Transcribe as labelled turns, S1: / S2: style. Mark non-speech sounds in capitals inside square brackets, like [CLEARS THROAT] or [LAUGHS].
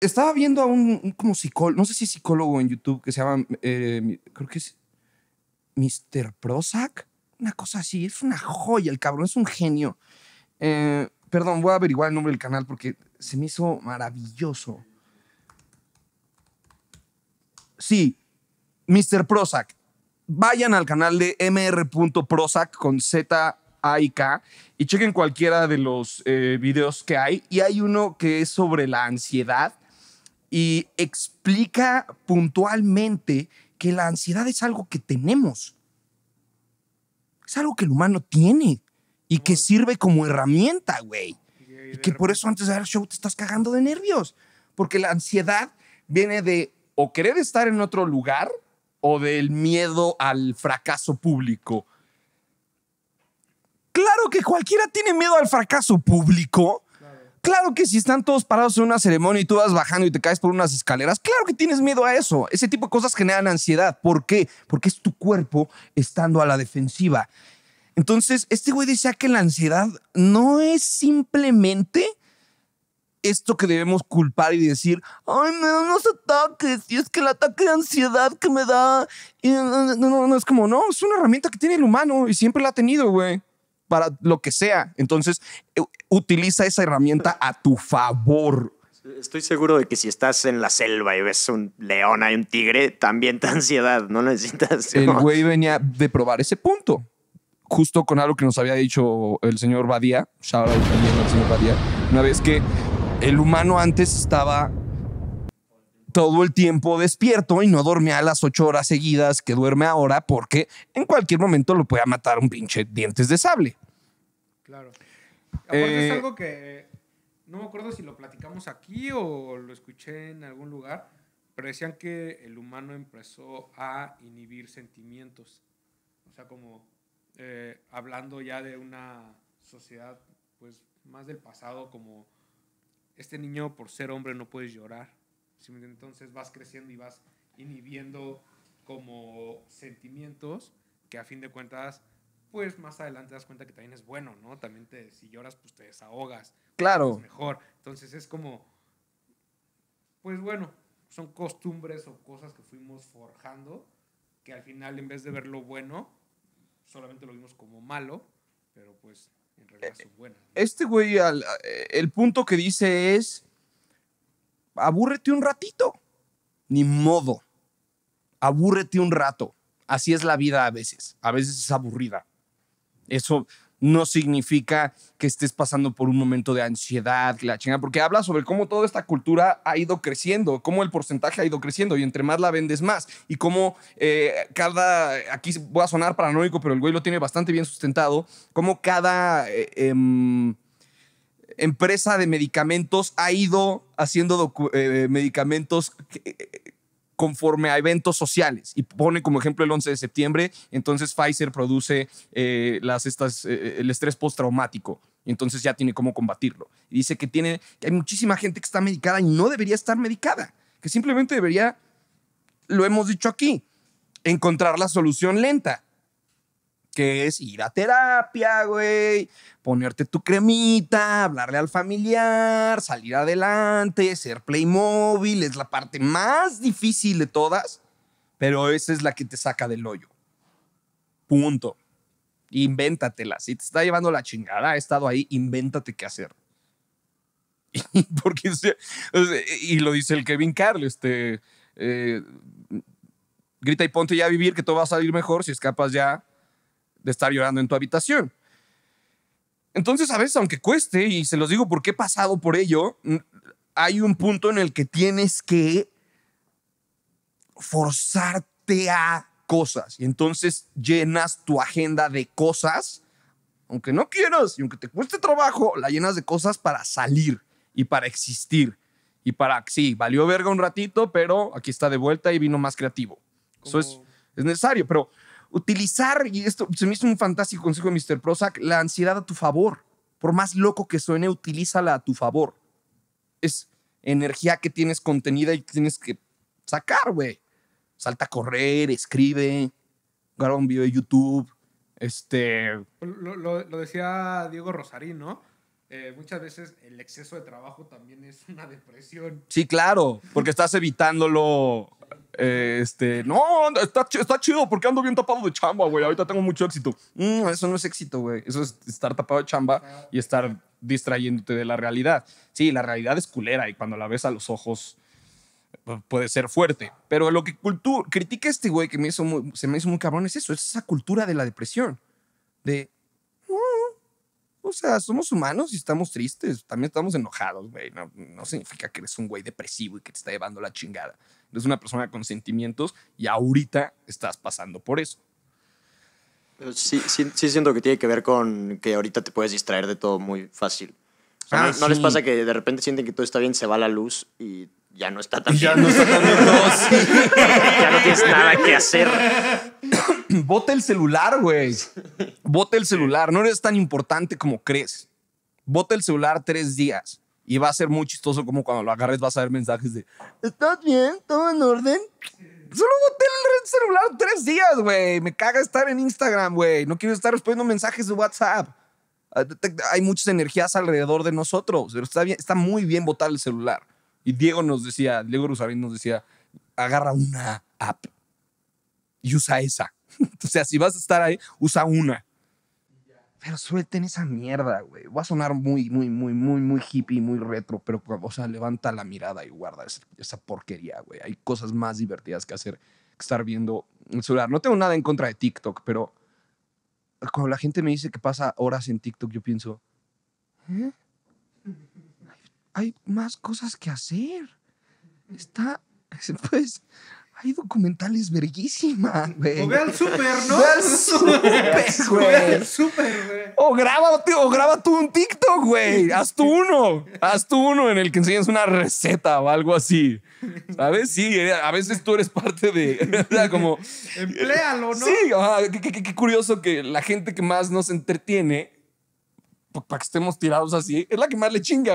S1: estaba viendo a un, psicólogo, no sé si psicólogo en YouTube que se llama, eh, creo que es Mr. Prozac, una cosa así. Es una joya el cabrón, es un genio. Eh, perdón, voy a averiguar el nombre del canal porque se me hizo maravilloso. Sí, Mr. Prozac. Vayan al canal de mr.prozac con Z A y K y chequen cualquiera de los eh, videos que hay. Y hay uno que es sobre la ansiedad y explica puntualmente que la ansiedad es algo que tenemos. Es algo que el humano tiene y que sirve como herramienta, güey. Y que por eso antes de ver el show te estás cagando de nervios. Porque la ansiedad viene de o querer estar en otro lugar o del miedo al fracaso público. Claro que cualquiera tiene miedo al fracaso público. Claro que si están todos parados en una ceremonia y tú vas bajando y te caes por unas escaleras, claro que tienes miedo a eso. Ese tipo de cosas generan ansiedad. ¿Por qué? Porque es tu cuerpo estando a la defensiva. Entonces, este güey decía que la ansiedad no es simplemente esto que debemos culpar y decir, ay, me dan unos ataques, y es que el ataque de ansiedad que me da, y no, no, no, es como, no, es una herramienta que tiene el humano y siempre la ha tenido, güey, para lo que sea. Entonces, utiliza esa herramienta a tu favor.
S2: Estoy seguro de que si estás en la selva y ves un león, y un tigre, también te ansiedad, no necesitas. El güey
S1: venía de probar ese punto, justo con algo que nos había dicho el señor Badía, señor una vez que el humano antes estaba todo el tiempo despierto y no dormía a las ocho horas seguidas que duerme ahora porque en cualquier momento lo puede matar un pinche dientes de sable.
S2: Claro es eh, algo que no me acuerdo si lo platicamos aquí o lo escuché en algún lugar, pero decían que el humano empezó a inhibir sentimientos. O sea, como eh, hablando ya de una sociedad, pues más del pasado, como este niño por ser hombre no puedes llorar. Entonces vas creciendo y vas inhibiendo como sentimientos que a fin de cuentas pues más adelante das cuenta que también es bueno, ¿no? También te, si lloras, pues te desahogas. Claro. mejor. Entonces es como, pues bueno, son costumbres o cosas que fuimos forjando que al final en vez de verlo bueno, solamente lo vimos como malo, pero pues en realidad eh, son buenas.
S1: Este güey, el punto que dice es, abúrrete un ratito, ni modo, abúrrete un rato. Así es la vida a veces, a veces es aburrida. Eso no significa que estés pasando por un momento de ansiedad, la chingada, porque habla sobre cómo toda esta cultura ha ido creciendo, cómo el porcentaje ha ido creciendo y entre más la vendes más y cómo eh, cada, aquí voy a sonar paranoico, pero el güey lo tiene bastante bien sustentado, cómo cada eh, em, empresa de medicamentos ha ido haciendo eh, medicamentos conforme a eventos sociales y pone como ejemplo el 11 de septiembre, entonces Pfizer produce eh, las, estas, eh, eh, el estrés postraumático y entonces ya tiene cómo combatirlo. Y dice que, tiene, que hay muchísima gente que está medicada y no debería estar medicada, que simplemente debería, lo hemos dicho aquí, encontrar la solución lenta que es ir a terapia, güey, ponerte tu cremita, hablarle al familiar, salir adelante, ser Playmobil, es la parte más difícil de todas, pero esa es la que te saca del hoyo. Punto. Invéntatela. Si te está llevando la chingada, ha estado ahí, invéntate qué hacer. Y, [LAUGHS] y lo dice el Kevin Carl, este, eh, grita y ponte ya a vivir, que todo va a salir mejor si escapas ya de estar llorando en tu habitación. Entonces, a veces, aunque cueste, y se los digo porque he pasado por ello, hay un punto en el que tienes que forzarte a cosas. Y entonces llenas tu agenda de cosas, aunque no quieras y aunque te cueste trabajo, la llenas de cosas para salir y para existir. Y para, sí, valió verga un ratito, pero aquí está de vuelta y vino más creativo. Eso es necesario, pero utilizar, y esto se me hizo un fantástico consejo de Mr. Prozac, la ansiedad a tu favor. Por más loco que suene, utilízala a tu favor. Es energía que tienes contenida y tienes que sacar, güey. Salta a correr, escribe, graba un video de YouTube. Este.
S2: Lo, decía Diego Rosarín, ¿no? Eh, muchas veces el exceso de trabajo también es una depresión.
S1: Sí, claro, porque estás evitándolo eh, este, no, está, está, chido porque ando bien tapado de chamba, güey. Ahorita tengo mucho éxito. Mm, eso no es éxito, güey. Eso es estar tapado de chamba y estar distrayéndote de la realidad. Sí, la realidad es culera y cuando la ves a los ojos eh, puede ser fuerte. Pero lo que critica este güey que me hizo se me hizo muy cabrón es eso, es esa cultura de la depresión. De, o sea, somos humanos y estamos tristes. También estamos enojados, güey. No, significa que eres un güey depresivo y que te está llevando la chingada. Eres una persona con sentimientos y ahorita estás pasando por
S2: eso. Sí, sí, sí, siento que tiene que ver con que ahorita te puedes distraer de todo muy fácil.
S1: Ah, no, les pasa
S2: que de repente sienten que todo está bien, se va la luz y ya no está tan [LAUGHS] bien? Ya no está tan bien. [LAUGHS] ya no tienes nada que hacer.
S1: [CLEARS THROAT] Bota el celular, güey. [LAUGHS] Bota el celular. No eres tan importante como crees. Bota el celular tres días. Y va a ser muy chistoso como cuando lo agarres vas a ver mensajes de ¿Estás bien? ¿Todo en orden? Solo boté el celular tres días, güey. Me caga estar en Instagram, güey. No quiero estar respondiendo mensajes de WhatsApp. Ah, hay muchas energías alrededor de nosotros. Pero está, bien, está muy bien botar el celular. Y Diego nos decía, Diego Rusarín nos decía, agarra una app y usa esa. [LAUGHS] o sea, si vas a estar ahí, usa una. Pero suelten esa mierda, güey. Va a sonar muy, muy, muy, muy, muy hippie, muy retro, pero, o sea, levanta la mirada y guarda esa, porquería, güey. Hay cosas más divertidas que hacer que estar viendo el celular. No tengo nada en contra de TikTok, pero cuando la gente me dice que pasa horas en TikTok, yo pienso, ¿eh? Hay, hay más cosas que hacer. Está, [LAUGHS] pues, hay documentales verguísimas, güey. O ve al súper, ¿no? Ve
S2: súper, [LAUGHS] güey. súper,
S1: güey. O graba, o graba tú un TikTok, güey. Haz tú uno. Haz tú uno en el que enseñas una receta o algo así. ¿Sabes? Sí, eh, a veces tú eres parte de... [LAUGHS] sea, como... Empléalo, ¿no? Sí, qué, qué curioso que la gente que más nos entretiene, pues, para que estemos tirados así, es la que más le chinga.